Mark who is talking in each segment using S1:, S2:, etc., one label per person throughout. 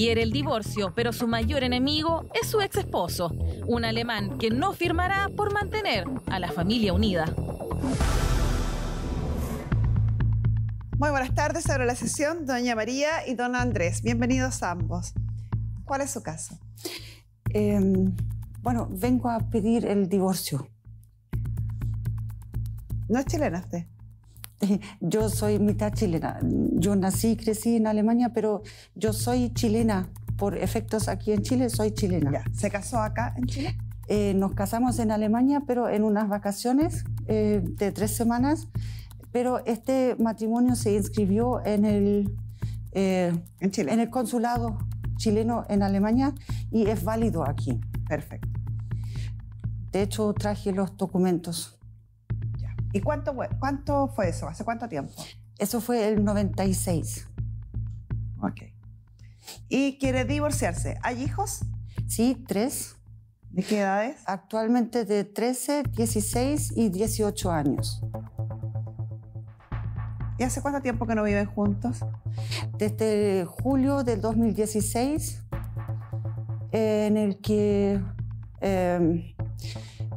S1: quiere el divorcio, pero su mayor enemigo es su ex esposo, un alemán que no firmará por mantener a la familia unida. Muy buenas tardes sobre la sesión, doña María y don Andrés. Bienvenidos ambos. ¿Cuál es su caso? Em, bueno, vengo a pedir el divorcio. ¿No es chilena usted?
S2: yo soy mitad chilena. Yo nací y crecí en Alemania, pero yo soy chilena. Por efectos aquí en Chile, soy chilena. ¿Se casó acá en Chile? Eh, nos casamos en Alemania, pero en unas vacaciones eh, de tres semanas. Pero este matrimonio se inscribió en el, eh, ¿En, Chile? en el consulado chileno en Alemania y es válido aquí. Perfecto. De hecho, traje los documentos ¿Y cuánto, cuánto fue eso? ¿Hace cuánto tiempo? Eso fue el 96. Ok. ¿Y quiere divorciarse? ¿Hay hijos? Sí, tres. ¿De qué edades? Actualmente de 13, 16 y 18 años. ¿Y hace cuánto tiempo que no viven juntos? Desde julio del 2016, en el que em,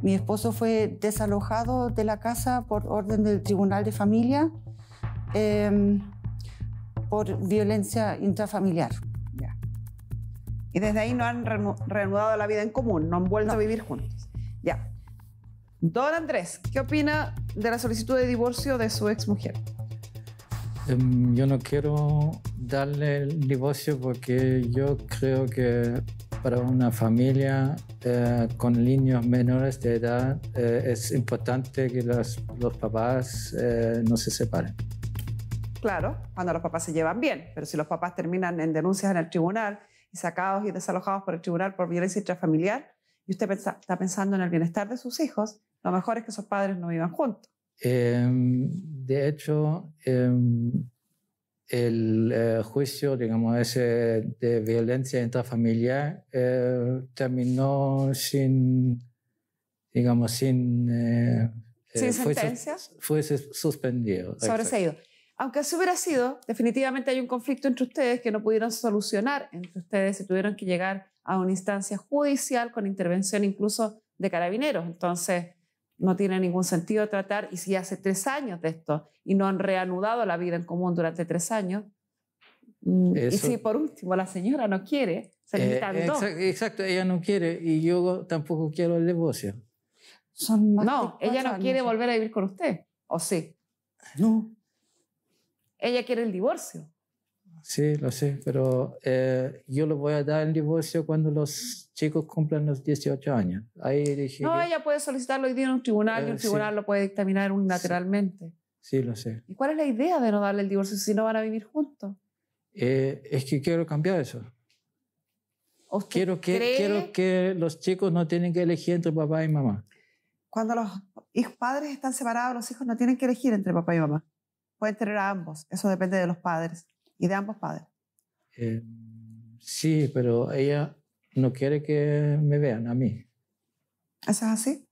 S2: mi esposo fue desalojado de la casa por orden del Tribunal de Familia em, por violencia intrafamiliar.
S1: Ya. Y desde ahí no han reanudado la vida en común, no han vuelto a vivir juntos. Ya. Don Andrés, ¿qué opina de la solicitud de divorcio de su exmujer?
S3: Em, yo no quiero darle el divorcio porque yo creo que para una familia eh, con niños menores de edad eh, es importante que los, papás eh, no se separen.
S1: Claro, cuando los papás se llevan bien, pero si los papás terminan en denuncias en el tribunal y sacados y desalojados por el tribunal por violencia intrafamiliar, y usted está pensando en el bienestar de sus hijos, lo mejor es que sus padres no vivan juntos.
S3: Em, de hecho, em, el eh, juicio, digamos, ese de violencia intrafamiliar eh, terminó sin, digamos, sin... Eh, ¿Sin sentencia? Fue, suspendido. Sobreseído.
S1: Aunque así hubiera sido, definitivamente hay un conflicto entre ustedes que no pudieron solucionar entre ustedes se tuvieron que llegar a una instancia judicial con intervención incluso de carabineros. Entonces, no tiene ningún sentido tratar, y si hace tres años de esto y no han reanudado la vida en común durante tres años,
S3: mm, y si
S1: por último la señora no quiere, se eh, exacto,
S3: exacto, ella no quiere y yo tampoco quiero el divorcio. no, ella no quiere volver
S1: a vivir con usted,
S3: ¿o sí? No.
S1: Ella quiere el divorcio.
S3: Sí, lo sé, pero eh, yo le voy a dar el divorcio cuando los chicos cumplan los 18 años. Ahí dije. No,
S1: ella puede solicitarlo y día en un tribunal y eh, un tribunal lo puede dictaminar unilateralmente.
S3: Sí, sí, lo sé. ¿Y
S1: cuál es la idea de no darle el divorcio si no van a vivir juntos?
S3: Eh, es que quiero cambiar eso. Quiero que, quiero que los chicos no tienen que elegir entre papá y mamá.
S1: Cuando los padres están separados, los hijos no tienen que elegir entre papá y mamá. Pueden tener a ambos. Eso depende de los padres y de ambos padres.
S3: Eh, sí, pero ella no quiere que me vean a mí.
S2: es así?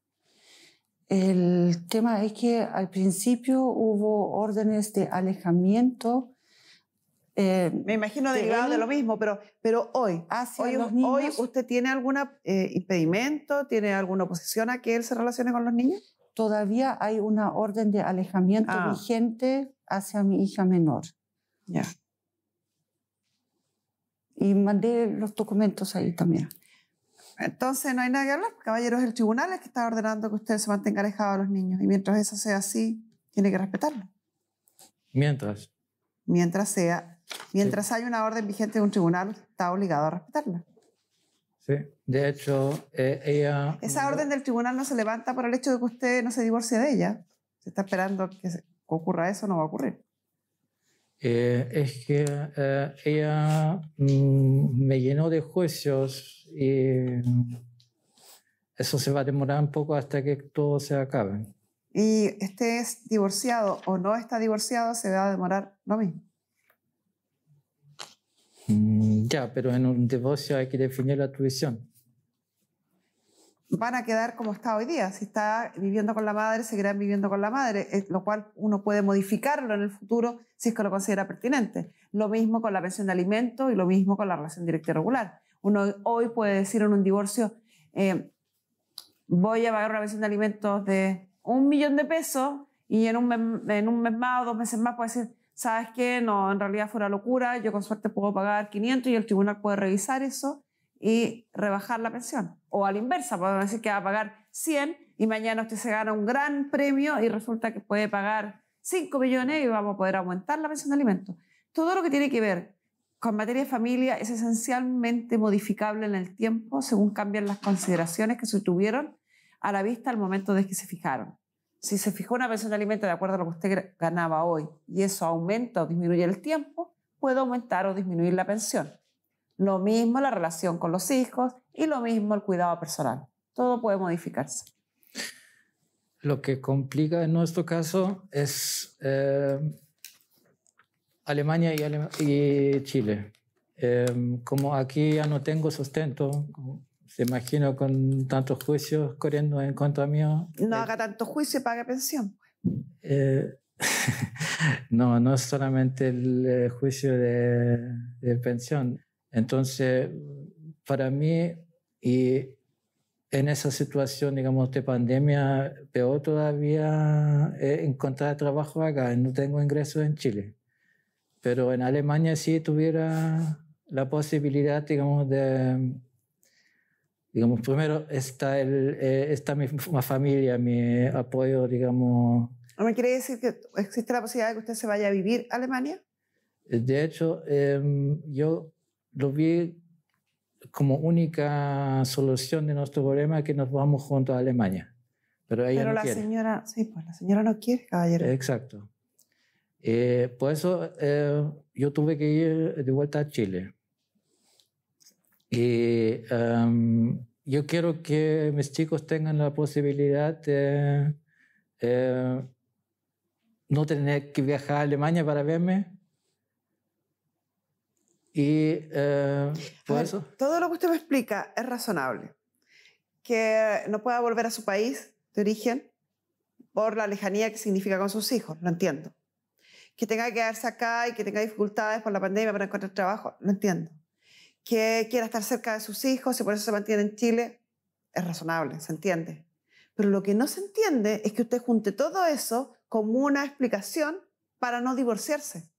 S2: El tema es que al principio
S1: hubo órdenes de alejamiento. Eh, me imagino de de lo mismo, pero, pero hoy, hoy, hoy, usted tiene algún eh, impedimento, tiene alguna oposición a que él se relacione con los niños? Todavía hay una orden de alejamiento
S2: ah. vigente hacia mi hija menor.
S1: Ya y mandé los documentos ahí también. Entonces no hay nada que hablar, caballeros el tribunal es que está ordenando que usted se mantenga alejado de los niños y mientras eso sea así, tiene que respetarlo. Mientras. Mientras sea, mientras haya hay una orden vigente de un tribunal, está obligado a respetarla.
S3: Sí, de hecho, eh, ella...
S1: Esa orden del tribunal no se levanta por el hecho de que usted no se divorcie de ella. Se está esperando que ocurra eso, no va a ocurrir.
S3: Eh, es que eh, ella mm, me llenó de juicios y eso se va a demorar un poco hasta que todo se acabe.
S1: Y este es divorciado o no está divorciado, se va a demorar lo mismo.
S3: Mm, ya, pero en un divorcio hay que definir la tuición
S1: van a quedar como está hoy día. Si está viviendo con la madre, seguirán viviendo con la madre, lo cual uno puede modificarlo en el futuro si es que lo considera pertinente. Lo mismo con la pensión de alimentos y lo mismo con la relación directa y regular. Uno hoy puede decir en un divorcio, eh, voy a pagar una pensión de alimentos de un millón de pesos y en un, mes, más o dos meses más puede decir, ¿sabes qué? No, en realidad fue una locura, yo con suerte puedo pagar 500 y el tribunal puede revisar eso y rebajar la pensión. O a la inversa, podemos decir que va a pagar 100 y mañana usted se gana un gran premio y resulta que puede pagar 5 millones y vamos a poder aumentar la pensión de alimentos. Todo lo que tiene que ver con materia de familia es esencialmente modificable en el tiempo según cambian las consideraciones que se tuvieron a la vista al momento de que se fijaron. Si se fijó una pensión de alimentos de acuerdo a lo que usted ganaba hoy y eso aumenta o disminuye el tiempo, puede aumentar o disminuir la pensión. Lo mismo la relación con los hijos y lo mismo el cuidado personal. Todo
S3: puede modificarse. Lo que complica en nuestro caso es eh, Alemania y, Chile. Em, como aquí ya no tengo sustento, se imagino con tantos juicios corriendo en contra mío. No eh, haga tanto juicio y pague pensión. Eh, no, no es solamente el juicio de, de pensión. Entonces, para mí, y en esa situación, digamos, de pandemia, peor todavía eh, encontrar trabajo acá. No tengo ingresos en Chile. Pero en Alemania sí tuviera la posibilidad, digamos, de... Digamos, primero está, el, eh, está mi familia, mi apoyo, digamos... me quiere decir que
S1: existe la posibilidad de que usted se vaya a vivir a Alemania?
S3: De hecho, em, yo lo vi como única solución de nuestro problema que nos vamos juntos a Alemania. Pero ella Pero la
S1: señora, sí, pues la
S3: señora no quiere, caballero. Exacto. Eh, por eso eh, yo tuve que ir de vuelta a Chile. Y em, yo quiero que mis chicos tengan la posibilidad de eh, no tener que viajar a Alemania para verme, y eh, eso?
S1: todo lo que usted me explica es razonable. Que no pueda volver a su país de origen por la lejanía que significa con sus hijos, lo entiendo. Que tenga que quedarse acá y que tenga dificultades por la pandemia para encontrar trabajo, lo entiendo. Que quiera estar cerca de sus hijos y por eso se mantiene en Chile, es razonable, se entiende. Pero lo que no se entiende es que usted junte todo eso como una explicación para no divorciarse.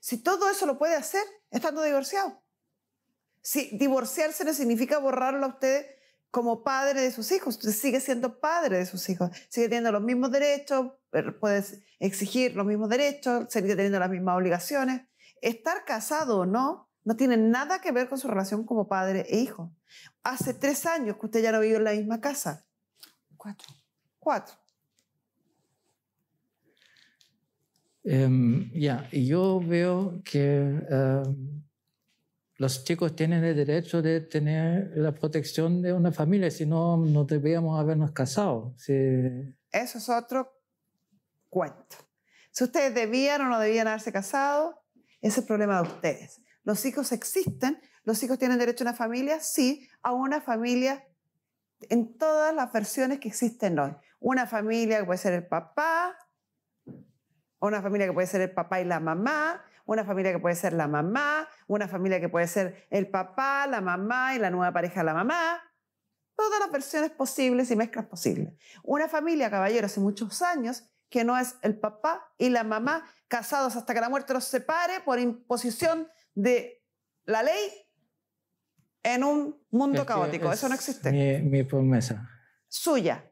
S1: Si todo eso lo puede hacer estando divorciado. Si divorciarse no significa borrarlo a usted como padre de sus hijos, usted sigue siendo padre de sus hijos, sigue teniendo los mismos derechos, puede exigir los mismos derechos, sigue teniendo las mismas obligaciones. Estar casado o no, no tiene nada que ver con su relación como padre e hijo. Hace tres años que usted ya no vive en la misma casa. Cuatro. Cuatro.
S3: Em, ya, y yo veo que em, los chicos tienen el derecho de tener la protección de una familia, si no, no debíamos habernos casado. Eso es otro cuento.
S1: Si ustedes debían o no debían haberse casado, ese es el problema de ustedes. Los hijos existen, los hijos tienen derecho a una familia, sí, a una familia en todas las versiones que existen hoy. Una familia que puede ser el papá, una familia que puede ser el papá y la mamá, una familia que puede ser la mamá, una familia que puede ser el papá, la mamá y la nueva pareja la mamá. Todas las versiones posibles y mezclas posibles. Una familia, caballero, hace muchos años que no es el papá y la mamá casados hasta que la muerte los separe por imposición de la ley en un mundo caótico. Eso no existe.
S3: Mi, mi promesa. Suya,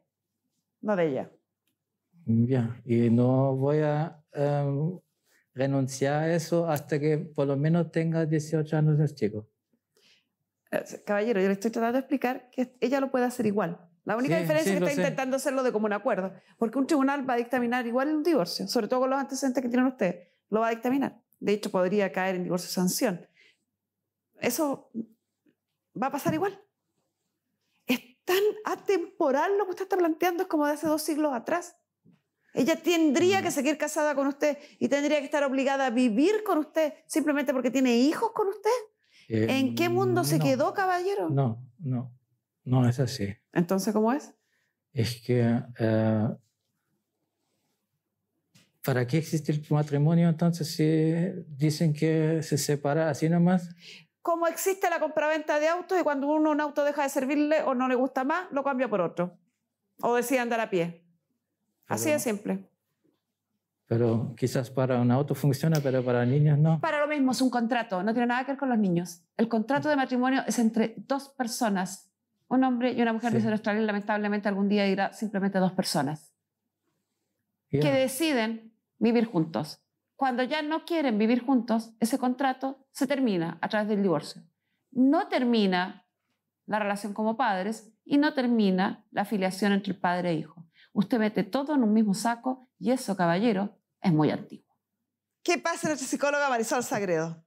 S3: no de ella. Bien, y no voy a em, renunciar a eso hasta que por lo menos tenga 18 años el chico. Eh, caballero, yo le estoy tratando de explicar que ella lo puede hacer igual.
S1: La única diferencia es que está intentando hacerlo de común acuerdo, porque un tribunal va a dictaminar igual un divorcio, sobre todo con los antecedentes que tienen ustedes, lo va a dictaminar. De hecho, podría caer en divorcio sanción. Eso va a pasar igual. Es tan atemporal lo que usted está planteando, es como de hace dos siglos atrás. Ella tendría que seguir casada con usted y tendría que estar obligada a vivir con usted simplemente porque tiene hijos con usted.
S3: Eh, ¿En qué mundo se quedó, caballero? No, no, no es así. Entonces, ¿cómo es? Es que... Eh, ¿Para qué existe el matrimonio entonces si dicen que se separa así nomás?
S1: Como existe la compraventa de autos y cuando uno un auto deja de servirle o no le gusta más, lo
S3: cambia por otro. O decide andar a pie. Así de simple. Pero quizás para un auto funciona, pero para niños no.
S1: Para lo mismo, es un contrato, no tiene nada que ver con los niños. El contrato de matrimonio es entre dos personas, un hombre y una mujer, dice Australia, lamentablemente algún día irá simplemente dos personas, que deciden vivir juntos. Cuando ya no quieren vivir juntos, ese contrato se termina a través del divorcio. No termina la relación como padres y no termina la afiliación entre el padre e hijo. Usted mete todo en un mismo saco y eso, caballero, es muy antiguo. ¿Qué pasa nuestra psicóloga Marisol Sagredo?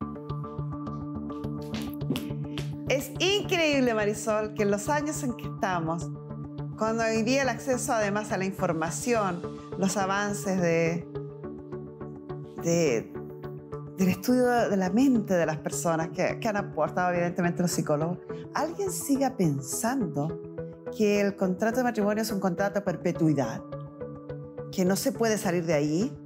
S1: Es increíble, Marisol, que en los años en que estamos, cuando hoy día el acceso además a la información, los avances de, del estudio de la mente de las personas que, que han aportado evidentemente los psicólogos, alguien siga pensando que el contrato de matrimonio es un contrato de perpetuidad, que no se puede salir de ahí,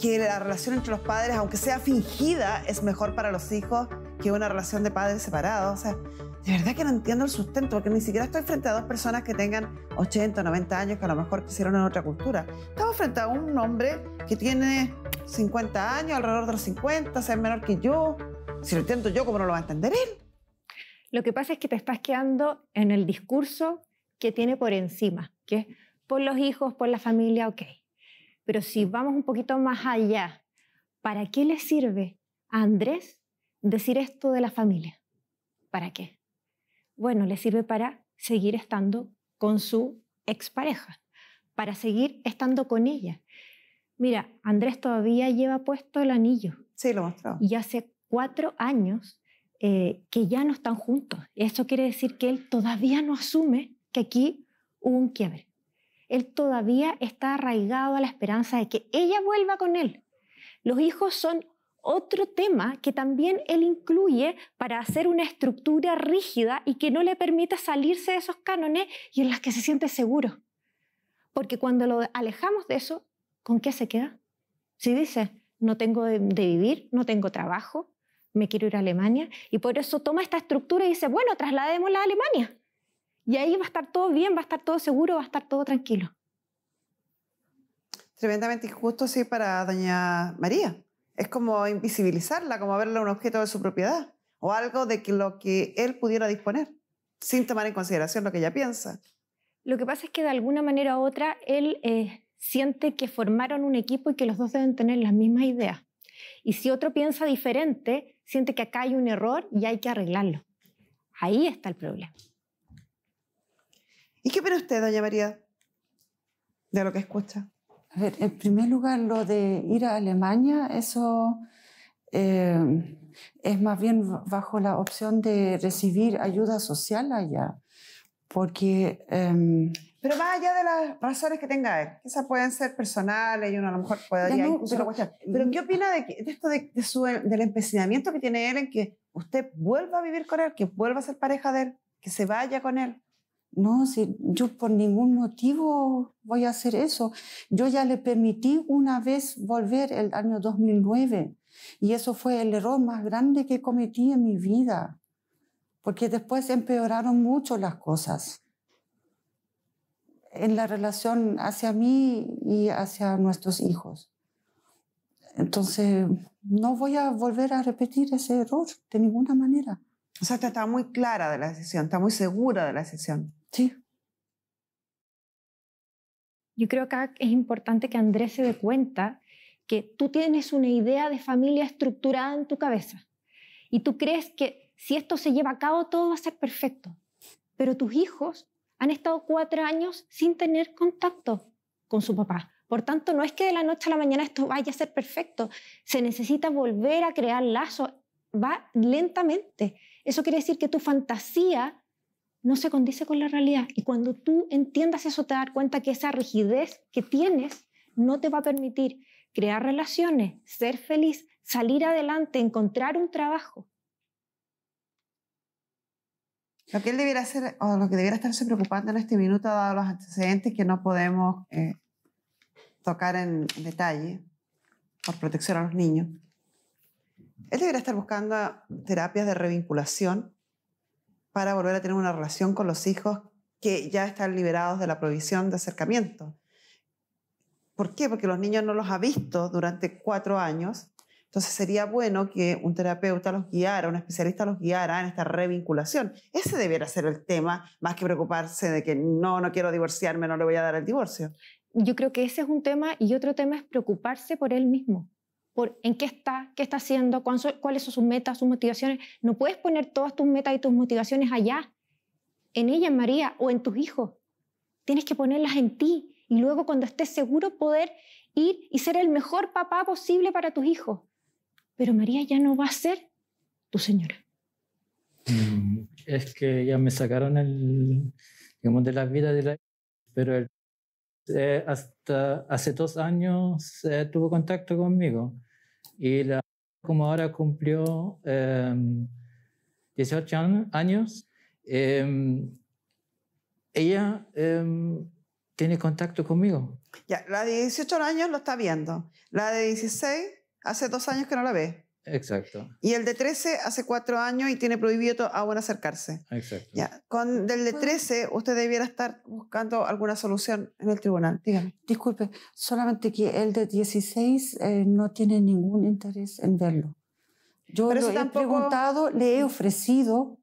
S1: que la relación entre los padres, aunque sea fingida, es mejor para los hijos que una relación de padres separados. O sea, de verdad que no entiendo el sustento, porque ni siquiera estoy frente a dos personas que tengan 80 o 90 años, que a lo mejor quisieron en otra cultura. Estamos frente a un hombre que tiene 50 años, alrededor de los 50, sea, es menor que yo. Si lo entiendo yo, ¿cómo no lo va
S4: a entender él? Lo que pasa es que te estás quedando en el discurso que tiene por encima, que es por los hijos, por la familia, ok. Pero si vamos un poquito más allá, ¿para qué le sirve a Andrés decir esto de la familia? ¿Para qué? Bueno, le sirve para seguir estando con su expareja, para seguir estando con ella. Mira, Andrés todavía lleva puesto el anillo. Sí, lo mostró. Y hace cuatro años eh, que ya no están juntos. Eso quiere decir que él todavía no asume que aquí hubo un quiebre. Él todavía está arraigado a la esperanza de que ella vuelva con él. Los hijos son otro tema que también él incluye para hacer una estructura rígida y que no le permita salirse de esos cánones y en las que se siente seguro. Porque cuando lo alejamos de eso, ¿con qué se queda? Si dice, no tengo de, vivir, no tengo trabajo, me quiero ir a Alemania, y por eso toma esta estructura y dice, bueno, trasladémosla a Alemania. Y ahí va a estar todo bien, va a estar todo seguro, va a estar todo tranquilo. Tremendamente injusto, sí, para
S1: doña María. Es como invisibilizarla, como verla un objeto de su propiedad o algo de que lo que él pudiera disponer, sin tomar en consideración lo que ella piensa.
S4: Lo que pasa es que de alguna manera u otra él eh, siente que formaron un equipo y que los dos deben tener las mismas ideas. Y si otro piensa diferente, siente que acá hay un error y hay que arreglarlo. Ahí está el problema. ¿Y qué opina
S1: usted, doña María, de lo que escucha? A ver, en primer lugar, lo de
S2: ir a Alemania, eso eh, es más bien bajo la opción de recibir ayuda social allá, porque... Em,
S1: pero más allá de las razones que tenga él, esas pueden ser personales y uno a lo mejor puede mm, pero, ¿qué opina de, esto del empecinamiento que tiene él en que usted vuelva a vivir con él, que vuelva a ser pareja de él, que se vaya con él? No, si yo
S2: por ningún motivo voy a hacer eso. Yo ya le permití una vez volver el año 2009 y eso fue el error más grande que cometí en mi vida, porque después empeoraron mucho las cosas en la relación hacia mí y hacia nuestros hijos.
S1: Entonces,
S2: no voy a volver a repetir ese error de ninguna
S1: manera. O sea, está muy clara de la decisión, está muy segura de la decisión.
S4: Yo creo que es importante que Andrés se dé cuenta que tú tienes una idea de familia estructurada en tu cabeza y tú crees que si esto se lleva a cabo todo va a ser perfecto, pero tus hijos han estado cuatro años sin tener contacto con su papá. Por tanto, no es que de la noche a la mañana esto vaya a ser perfecto, se necesita volver a crear lazos, va lentamente. Eso quiere decir que tu fantasía no se condice con la realidad. Y cuando tú entiendas eso, te das cuenta que esa rigidez que tienes no te va a permitir crear relaciones, ser feliz, salir adelante, encontrar un trabajo.
S1: Lo que él debiera hacer, o lo que debiera estarse preocupando en este minuto, dado los antecedentes que no podemos eh, tocar en detalle por protección a los niños, él debería estar buscando terapias de revinculación para volver a tener una relación con los hijos que ya están liberados de la provisión de acercamiento. ¿Por qué? Porque los niños no los ha visto durante cuatro años. Entonces sería bueno que un terapeuta los guiara, un especialista los guiara en esta revinculación. Ese debiera ser el tema, más que preocuparse de que no, no
S4: quiero divorciarme, no le voy a dar el divorcio. Yo creo que ese es un tema y otro tema es preocuparse por él mismo por en qué está, qué está haciendo, cuáles son sus metas, sus motivaciones. No puedes poner todas tus metas y tus motivaciones allá, en ella, en María, o en tus hijos. Tienes que ponerlas en ti y luego cuando estés seguro poder ir y ser el mejor papá posible para tus hijos. Pero María ya no va a ser tu señora.
S3: Mm, es que ya me sacaron el, digamos, de la vida de la... Pero el eh, hasta hace dos años eh, tuvo contacto conmigo y la, como ahora cumplió 18 em, años, em, ella em, tiene contacto conmigo.
S1: Ya, la de 18 años lo está viendo, la de 16 hace dos años que no la ve.
S3: Exacto.
S1: Y el de 13 hace cuatro años y tiene prohibido aún ah, acercarse. Exacto. Ya. Con el de 13 usted debiera estar buscando alguna solución en el tribunal. Dígame. Disculpe, solamente que el de 16
S2: eh, no tiene ningún interés en verlo. Yo Pero lo he preguntado, le he
S1: ofrecido.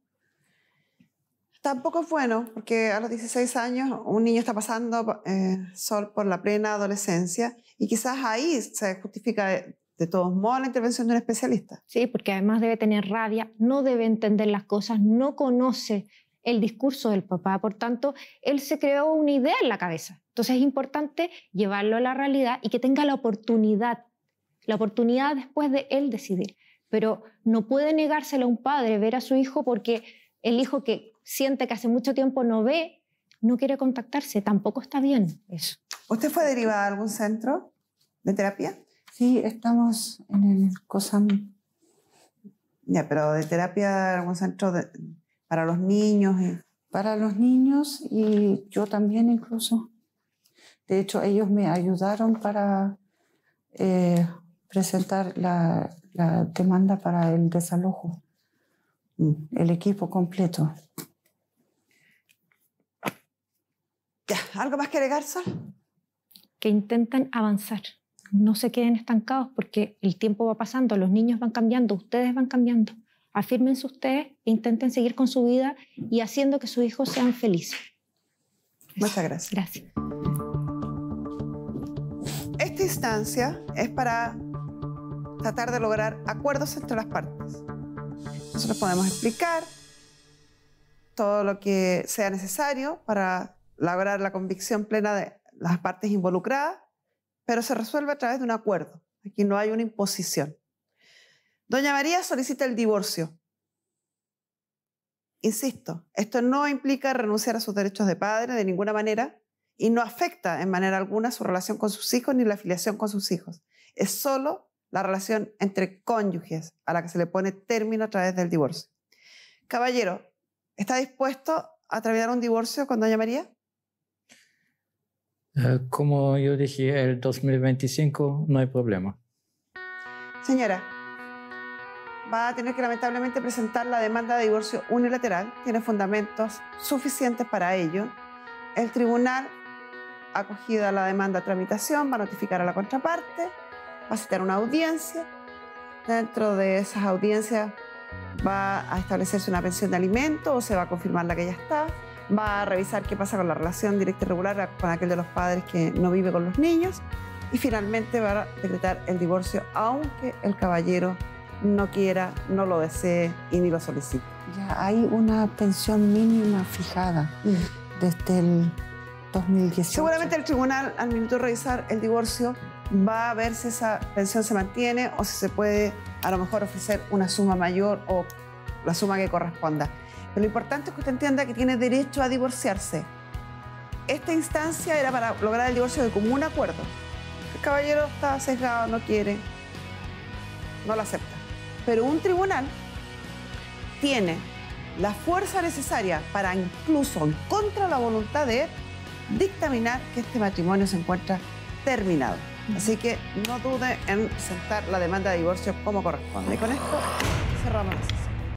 S1: Tampoco es bueno, porque a los 16 años un niño está pasando eh, sol por la plena adolescencia y quizás ahí se
S4: justifica eh, de todos modos la intervención de un especialista. Sí, porque además debe tener rabia, no debe entender las cosas, no conoce el discurso del papá, por tanto, él se creó una idea en la cabeza. Entonces es importante llevarlo a la realidad y que tenga la oportunidad, la oportunidad después de él decidir. Pero no puede negárselo a un padre ver a su hijo porque el hijo que siente que hace mucho tiempo no ve, no quiere contactarse, tampoco está bien eso. ¿Usted fue derivada a algún centro de terapia?
S1: Sí, estamos en el COSAM, ya, pero de terapia, algún centro para los niños. Para los niños y yo
S2: también incluso. De hecho, ellos me ayudaron para eh, presentar la, demanda para el desalojo, mm. el equipo completo.
S4: Ya, ¿algo más que agregar, Sol? Que intentan avanzar no se queden estancados porque el tiempo va pasando, los niños van cambiando, ustedes van cambiando. Afírmense ustedes, intenten seguir con su vida y haciendo que sus hijos sean felices. Muchas gracias. Gracias. Esta instancia es
S1: para tratar de lograr acuerdos entre las partes. Nosotros podemos explicar todo lo que sea necesario para lograr la convicción plena de las partes involucradas pero se resuelve a través de un acuerdo. Aquí no hay una imposición. Doña María solicita el divorcio. Insisto, esto no implica renunciar a sus derechos de padre de ninguna manera y no afecta en manera alguna su relación con sus hijos ni la afiliación con sus hijos. Es solo la relación entre cónyuges a la que se le pone término a través del divorcio. Caballero, ¿está dispuesto a atravesar un divorcio con Doña María?
S3: Ah, como yo dije, el 2025 no hay problema.
S1: Señora, va a tener que lamentablemente presentar la demanda de divorcio unilateral. Tiene fundamentos suficientes para ello. El tribunal, acogida la demanda a tramitación, va a notificar a la contraparte, va a citar una audiencia. Dentro de esas audiencias va a establecerse una pensión de alimentos o se va a confirmar la que ya está va a revisar qué pasa con la relación directa y regular con aquel de los padres que no vive con los niños y finalmente va a decretar el divorcio aunque el caballero no quiera, no lo desee y ni lo solicite. Ya hay una pensión mínima fijada mm. desde el 2018. Seguramente el tribunal al minuto de revisar el divorcio va a ver si esa pensión se mantiene o si se puede a lo mejor ofrecer una suma mayor o la suma que corresponda lo importante es que usted entienda que tiene derecho a divorciarse. Esta instancia era para lograr el divorcio de común acuerdo. El caballero está sesgado, no quiere, no lo acepta. Pero un tribunal tiene la fuerza necesaria para incluso en contra la voluntad de él dictaminar que este matrimonio se encuentra terminado. Así que no dude en presentar la demanda de divorcio como corresponde. Y con esto cerramos.